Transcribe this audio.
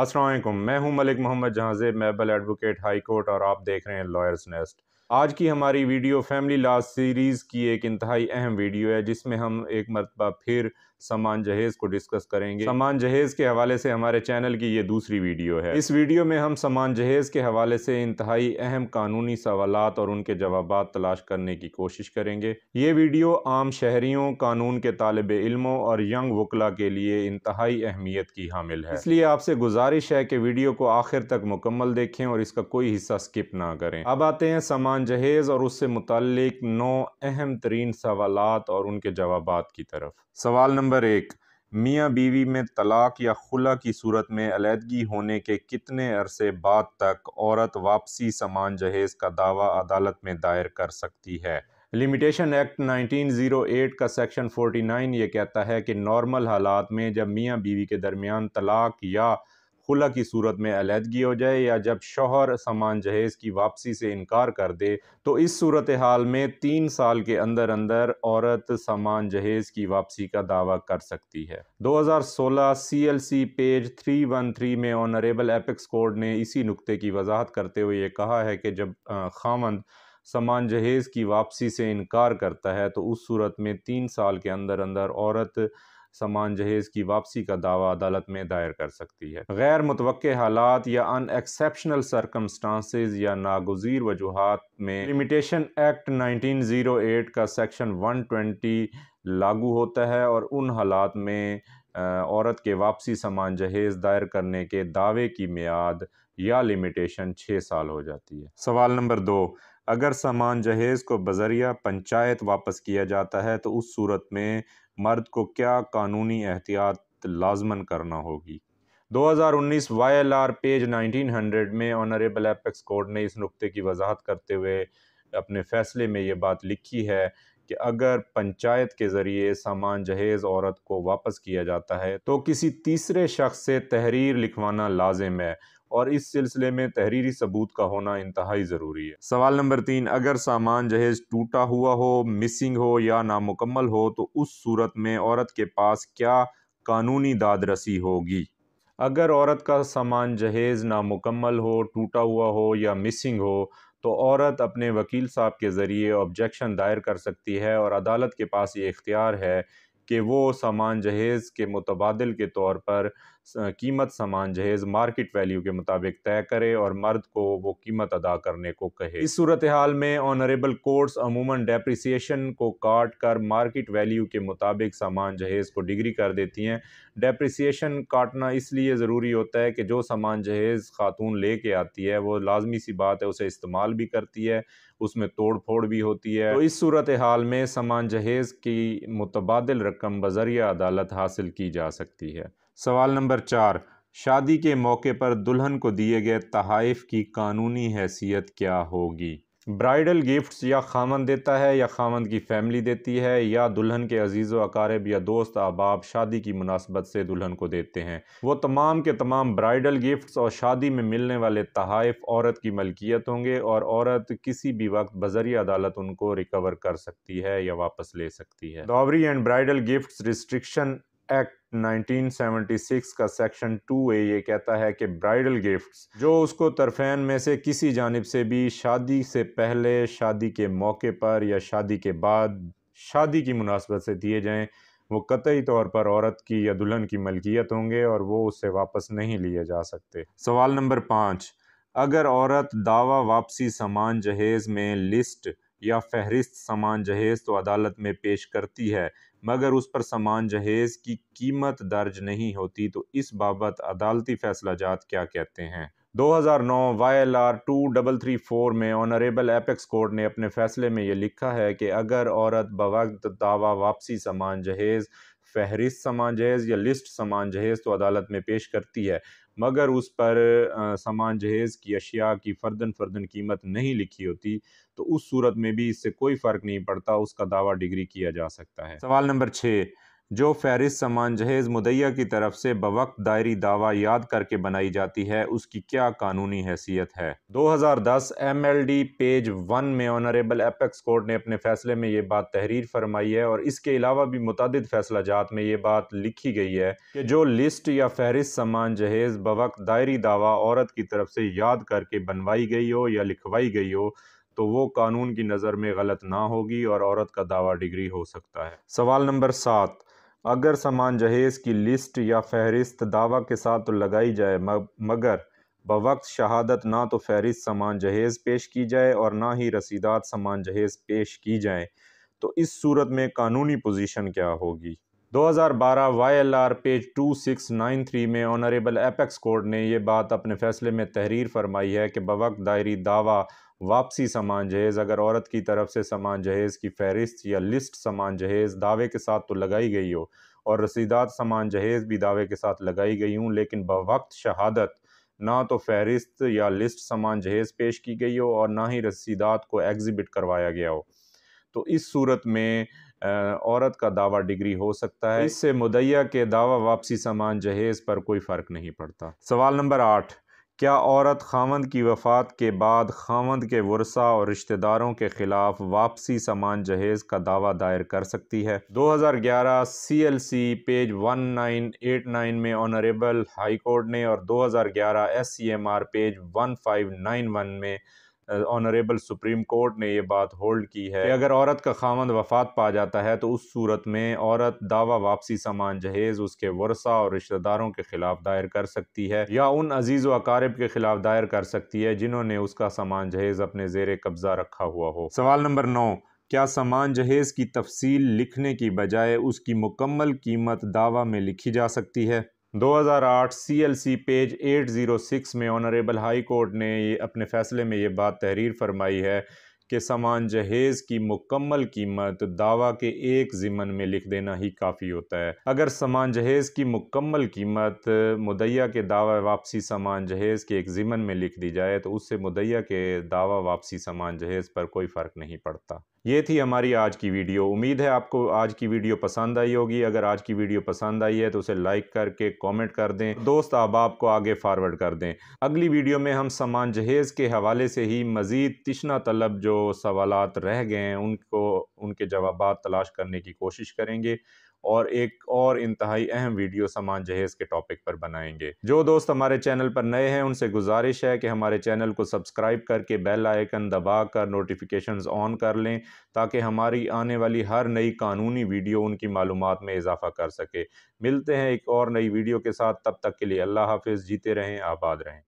असलम मैं हूं मलिक मोहम्मद जहांजेब मैबल एडवोकेट हाई कोर्ट और आप देख रहे हैं लॉयर्स नेस्ट आज की हमारी वीडियो फैमिली लॉ सीरीज़ की एक इंतहाई अहम वीडियो है जिसमें हम एक मरतबा फिर समान जहेज को डिस्कस करेंगे समान जहेज के हवाले से हमारे चैनल की ये दूसरी वीडियो है इस वीडियो में हम समान जहेज के हवाले से इंतहाई अहम कानूनी सवाल और उनके जवाब तलाश करने की कोशिश करेंगे ये वीडियो आम शहरियों कानून के तालब इलमों और यंग वकला के लिए इंतहाई अहमियत की हामिल है इसलिए आपसे गुजारिश है कि वीडियो को आखिर तक मुकम्मल देखें और इसका कोई हिस्सा स्किप ना करें अब आते हैं समान जहेज और उससे मुतल नौ अहम तरीन सवाल और उनके जवाब की तरफ सवाल नंबर नंबर एक मियाँ बीवी में तलाक या खुला की सूरत में अलीहदगी होने के कितने अरसे बाद तक औरत वापसी समान जहेज़ का दावा अदालत में दायर कर सकती है लिमिटेशन एक्ट 1908 का सेक्शन 49 ये कहता है कि नॉर्मल हालात में जब मियाँ बीवी के दरमियान तलाक या खुला की सूरत में अलीहदगी हो जाए या जब शोहर सामान जहेज़ की वापसी से इनकार कर दे तो इस सूरत हाल में तीन साल के अंदर अंदर औरत सामान जहेज़ की वापसी का दावा कर सकती है 2016 सीएलसी पेज 313 में ऑनरेबल एपिक्स कोड ने इसी नुक्ते की वजाहत करते हुए ये कहा है कि जब खामंद सामान जहेज़ की वापसी से इनकार करता है तो उस सूरत में तीन साल के अंदर अंदर औरत सामान जहेज की वापसी का दावा अदालत में दायर कर सकती है गैर मुतव हालात या अन एक्सेप्शनल या नागजीर वजूहत में limitation act nineteen zero eight का सेक्शन वन ट्वेंटी लागू होता है और उन हालात में औरत के वापसी सामान जहेज दायर करने के दावे की मियाद या लिमिटेशन छः साल हो जाती है सवाल नंबर दो अगर सामान जहेज़ को बजरिया पंचायत वापस किया जाता है तो उस सूरत में मर्द को क्या कानूनी एहतियात लाजमन करना होगी 2019 वाईएलआर पेज 1900 में ऑनरेबल एपेक्स कोर्ट ने इस नुक्ते की वजाहत करते हुए अपने फैसले में ये बात लिखी है कि अगर पंचायत के ज़रिए सामान जहेज़ औरत को वापस किया जाता है तो किसी तीसरे शख्स से तहरीर लिखवाना लाजिम है और इस सिलसिले में तहरीरी सबूत का होना इंतहाई ज़रूरी है सवाल नंबर तीन अगर सामान जहेज़ टूटा हुआ हो मिसिंग हो या नामुकम्मल हो तो उस सूरत में औरत के पास क्या कानूनी दादरसी होगी अगर औरत का सामान जहेज़ नामुकम्मल हो टूटा हुआ हो या मिसिंग हो तो औरत अपने वकील साहब के ज़रिए ऑब्जेक्शन दायर कर सकती है और अदालत के पास ये इख्तियार है कि वो सामान जहेज़ के मुतबादल के तौर पर कीमत सामान जहेज़ मार्केट वैल्यू के मुताबिक तय करे और मर्द को वो कीमत अदा करने को कहे इस सूरत हाल में ऑनरेबल कोर्ट्स अमूमन डेप्रिसिएशन को काट कर मार्केट वैल्यू के मुताबिक सामान जहेज़ को डिग्री कर देती हैं डेप्रिसिएशन काटना इसलिए ज़रूरी होता है कि जो सामान जहेज़ खातून ले के आती है वो लाजमी सी बात है उसे इस्तेमाल भी करती है उसमें तोड़ फोड़ भी होती है तो इस सूरत हाल में सामान जहेज़ की मुतबादल रख रकम बजरिया अदालत हासिल की जा सकती है सवाल नंबर चार शादी के मौके पर दुल्हन को दिए गए तहाइफ की कानूनी हैसियत क्या होगी ब्राइडल गिफ्ट्स या खामन देता है या खामन की फैमिली देती है या दुल्हन के अजीज़ व अकारब या दोस्त अहबाब शादी की मुनासबत से दुल्हन को देते हैं वो तमाम के तमाम ब्राइडल गिफ्ट्स और शादी में मिलने वाले तहाइफ औरत की मलकियत होंगे और औरत किसी भी वक्त बज़री अदालत उनको रिकवर कर सकती है या वापस ले सकती है dowry and bridal gifts restriction act 1976 का सेक्शन टू ए ये कहता है कि ब्राइडल गिफ्ट्स जो उसको तरफेन में से किसी जानब से भी शादी से पहले शादी के मौके पर या शादी के बाद शादी की मुनासबत से दिए जाएं वो कतई तौर पर औरत की या दुल्हन की मलकियत होंगे और वो उससे वापस नहीं लिए जा सकते सवाल नंबर पाँच अगर औरत दावा वापसी सामान जहेज़ में लिस्ट या फहरिस्त सामान जहेज़ तो अदालत में पेश करती है मगर उस पर सामान जहेज़ की कीमत दर्ज नहीं होती तो इस बाबत अदालती फैसला जात क्या कहते हैं 2009 Y L R two double three four में ऑनरेबल एपेक्स कोर्ट ने अपने फैसले में ये लिखा है कि अगर औरत बवक्त दावा वापसी समान जहेज़ फहरिस्त सामान जहेज़ या लिस्ट समान जहेज़ तो अदालत में पेश करती है मगर उस पर सामान जहेज़ की अशिया की फ़र्दन फ़र्दन कीमत नहीं लिखी होती तो उस सूरत में भी इससे कोई फ़र्क नहीं पड़ता उसका दावा डिग्री किया जा सकता है सवाल नंबर छः जो फहरिस्त सामान जहेज़ मुदैया की तरफ से बवक्त दायरी दावा याद करके बनाई जाती है उसकी क्या कानूनी हैसियत है 2010 एमएलडी पेज वन में ऑनरेबल एपेक्स कोर्ट ने अपने फैसले में ये बात तहरीर फरमाई है और इसके अलावा भी मुतद फैसला जात में ये बात लिखी गई है कि जो लिस्ट या फहरिस्त सामान जहेज़ बवक्त दायरी दावा औरत की तरफ से याद करके बनवाई गई हो या लिखवाई गई हो तो वो कानून की नज़र में गलत ना होगी और औरत का दावा डिग्री हो सकता है सवाल नंबर सात अगर सामान जहेज़ की लिस्ट या फहरिस्त दावा के साथ तो लगाई जाए मगर बवक्त शहादत ना तो फहरिस्त समान जहेज़ पेश की जाए और ना ही रसीदात समान जहेज़ पेश की जाएँ तो इस सूरत में कानूनी पोजीशन क्या होगी 2012 वाई एल आर पेज 2693 में ऑनरेबल एपेक्स कोर्ट ने यह बात अपने फैसले में तहरीर फरमाई है कि बवक्त दायरी दावा वापसी समान जहेज़ अगर औरत की तरफ से सामान जहेज़ की फहरिस्त या लिस्ट समान जहेज़ दावे के साथ तो लगाई गई हो और रसीदात समान जहेज़ भी दावे के साथ लगाई गई हूँ लेकिन बवक्त शहादत ना तो फहरिस्त या लिस्ट समान जहेज़ पेश की गई हो और ना ही रसीदात को एग्जिबिट करवाया गया हो तो इस सूरत में औरत का दावा डिग्री हो सकता है इससे मुदैया के दावा वापसी समान जहेज़ पर कोई फ़र्क नहीं पड़ता सवाल नंबर आठ क्या औरत खामंद की वफ़ात के बाद खामंद के वर्षा और रिश्तेदारों के ख़िलाफ़ वापसी समान जहेज़ का दावा दायर कर सकती है 2011 सी पेज 1989 में ऑनरेबल हाई कोर्ट ने और 2011 आर पेज 1591 में ऑनरेबल सुप्रीम कोर्ट ने ये बात होल्ड की है कि अगर औरत का खामद वफात पा जाता है तो उस सूरत में औरत दावा वापसी सामान जहेज़ उसके वर्षा और रिश्तेदारों के ख़िलाफ़ दायर कर सकती है या उन अजीज़ व अकारब के ख़िलाफ़ दायर कर सकती है जिन्होंने उसका सामान जहेज़ अपने जेर कब्ज़ा रखा हुआ हो सवाल नंबर नौ क्या सामान जहेज़ की तफसील लिखने की बजाय उसकी मुकम्मल कीमत दावा में लिखी जा सकती है 2008 सीएलसी पेज 806 में ऑनरेबल हाई कोर्ट ने ये अपने फैसले में ये बात तहरीर फरमाई है के सामान जहेज की मुकम्मल कीमत दावा के एक ज़िमन में लिख देना ही काफ़ी होता है अगर सामान जहेज की मुकम्मल कीमत मुदैया के दावा वापसी सामान जहेज के एक ज़िमन में लिख दी जाए तो उससे मुदैया के दावा वापसी सामान जहेज पर कोई फ़र्क नहीं पड़ता ये थी हमारी आज की वीडियो उम्मीद है आपको आज की वीडियो पसंद आई होगी अगर आज की वीडियो पसंद आई है तो उसे लाइक करके कमेंट कर दें दोस्त अहबाब को आगे फॉरवर्ड कर दें अगली वीडियो में हम सामान जहेज़ के हवाले से ही मज़ीद तिशना तलब जो जो सवाल रह गए हैं उनको उनके जवाब तलाश करने की कोशिश करेंगे और एक और इंतहाई अहम वीडियो सामान जहेज़ के टॉपिक पर बनाएंगे जो दोस्त हमारे चैनल पर नए हैं उनसे गुजारिश है कि हमारे चैनल को सब्सक्राइब करके बेल आइकन दबा कर नोटिफिकेशंस ऑन कर लें ताकि हमारी आने वाली हर नई कानूनी वीडियो उनकी मालूम में इजाफा कर सके मिलते हैं एक और नई वीडियो के साथ तब तक के लिए अल्लाह हाफिज़ जीते रहें आबाद रहें